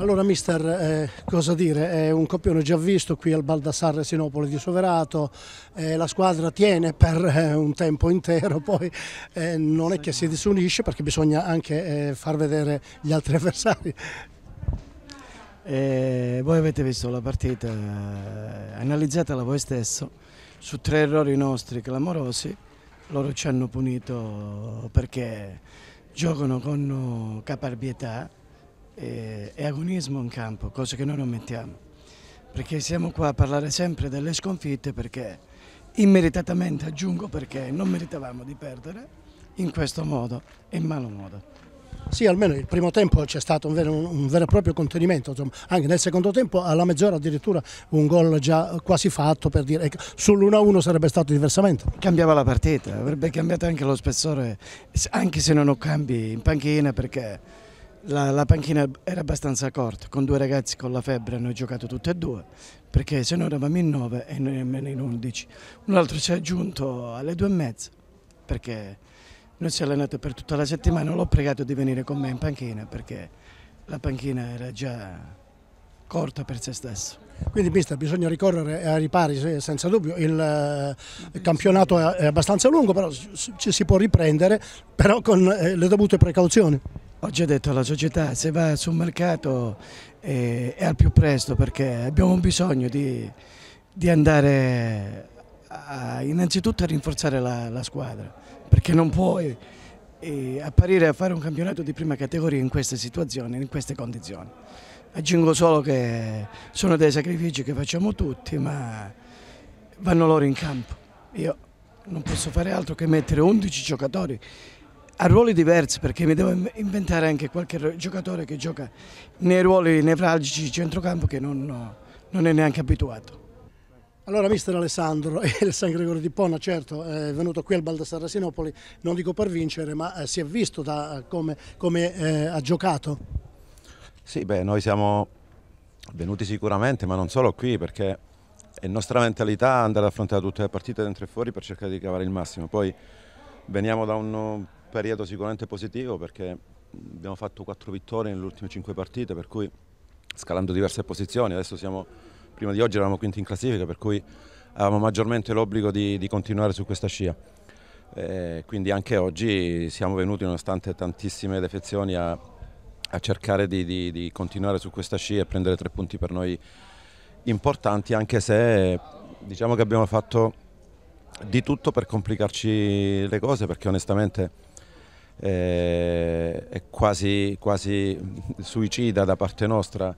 Allora mister, eh, cosa dire, è un copione già visto qui al Baldassarre Sinopoli di Soverato, eh, la squadra tiene per eh, un tempo intero, poi eh, non è che si disunisce perché bisogna anche eh, far vedere gli altri avversari. Eh, voi avete visto la partita, analizzatela voi stesso su tre errori nostri clamorosi loro ci hanno punito perché giocano con caparbietà e, e agonismo in campo, cosa che noi non mettiamo. Perché siamo qua a parlare sempre delle sconfitte perché immeritatamente aggiungo perché non meritavamo di perdere in questo modo e in malo modo. Sì, almeno il primo tempo c'è stato un vero, un vero, e proprio contenimento, insomma. anche nel secondo tempo alla mezz'ora addirittura un gol già quasi fatto per dire che ecco, sull'1-1 sarebbe stato diversamente. Cambiava la partita, avrebbe cambiato anche lo spessore, anche se non ho cambi in panchina perché la, la panchina era abbastanza corta, con due ragazzi con la febbre hanno giocato tutte e due, perché se no eravamo in 9 e noi nemmeno in 11. Un altro si è aggiunto alle due e mezza, perché non si è allenato per tutta la settimana, l'ho pregato di venire con me in panchina perché la panchina era già corta per se stesso. Quindi mister, bisogna ricorrere a ripari senza dubbio, il eh, campionato è abbastanza lungo, però ci si può riprendere, però con eh, le dovute precauzioni. Ho già detto alla società, se va sul mercato eh, è al più presto perché abbiamo bisogno di, di andare a, innanzitutto a rinforzare la, la squadra, perché non puoi eh, apparire a fare un campionato di prima categoria in queste situazioni, in queste condizioni. Aggiungo solo che sono dei sacrifici che facciamo tutti, ma vanno loro in campo. Io non posso fare altro che mettere 11 giocatori a ruoli diversi perché mi devo inventare anche qualche giocatore che gioca nei ruoli nevralgici di centrocampo che non, non è neanche abituato. Allora, mister Alessandro, il San Gregorio di Pona, certo, è venuto qui al Baldassarra Sinopoli, non dico per vincere, ma eh, si è visto da come, come eh, ha giocato. Sì, beh, noi siamo venuti sicuramente, ma non solo qui, perché è nostra mentalità andare ad affrontare tutte le partite dentro e fuori per cercare di cavare il massimo. Poi veniamo da un periodo sicuramente positivo, perché abbiamo fatto quattro vittorie nelle ultime cinque partite, per cui scalando diverse posizioni, adesso siamo prima di oggi eravamo quinti in classifica, per cui avevamo maggiormente l'obbligo di, di, continuare su questa scia. Eh, quindi anche oggi siamo venuti, nonostante tantissime defezioni, a, a cercare di, di, di, continuare su questa scia e prendere tre punti per noi importanti, anche se diciamo che abbiamo fatto di tutto per complicarci le cose, perché onestamente eh, è quasi, quasi suicida da parte nostra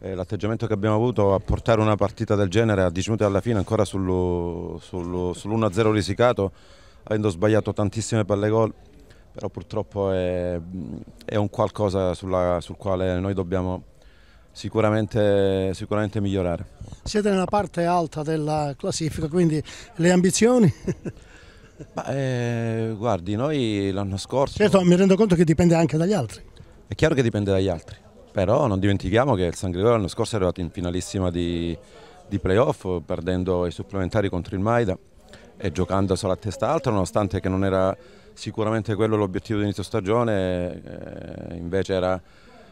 eh, l'atteggiamento che abbiamo avuto a portare una partita del genere a 10 minuti alla fine ancora sull'1-0 risicato avendo sbagliato tantissime palle gol però purtroppo è, è un qualcosa sulla, sul quale noi dobbiamo sicuramente, sicuramente migliorare. Siete nella parte alta della classifica, quindi le ambizioni? Beh, eh, guardi, noi l'anno scorso... Certo, mi rendo conto che dipende anche dagli altri. È chiaro che dipende dagli altri, però non dimentichiamo che il San Gregorio l'anno scorso è arrivato in finalissima di, di playoff perdendo i supplementari contro il Maida e giocando solo a testa alta nonostante che non era sicuramente quello l'obiettivo di inizio stagione eh, invece era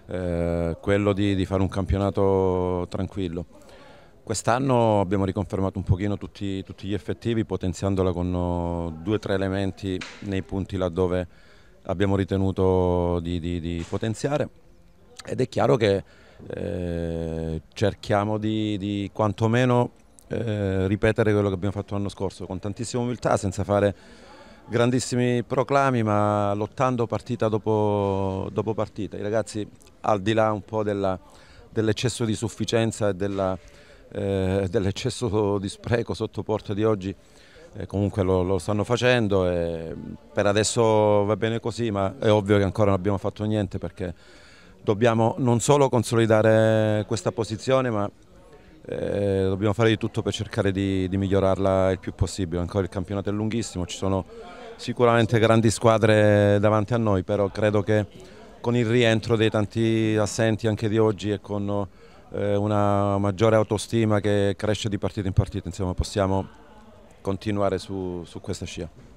eh, quello di, di, fare un campionato tranquillo quest'anno abbiamo riconfermato un pochino tutti, tutti gli effettivi potenziandola con eh, due o tre elementi nei punti laddove abbiamo ritenuto di, di, di potenziare ed è chiaro che eh, cerchiamo di, di quantomeno eh, ripetere quello che abbiamo fatto l'anno scorso con tantissima umiltà, senza fare grandissimi proclami, ma lottando partita dopo, dopo partita. I ragazzi, al di là un po' dell'eccesso di sufficienza e eh, dell'eccesso eh, dell di spreco sotto porta di oggi, eh, comunque lo, lo, stanno facendo e per adesso va bene così, ma è ovvio che ancora non abbiamo fatto niente perché dobbiamo non solo consolidare questa posizione ma eh, dobbiamo fare di tutto per cercare di, di, migliorarla il più possibile, ancora il campionato è lunghissimo, ci sono sicuramente grandi squadre davanti a noi, però credo che con il rientro dei tanti assenti anche di oggi e con eh, una maggiore autostima che cresce di partita in partita, insomma, possiamo continuare su, su questa scia.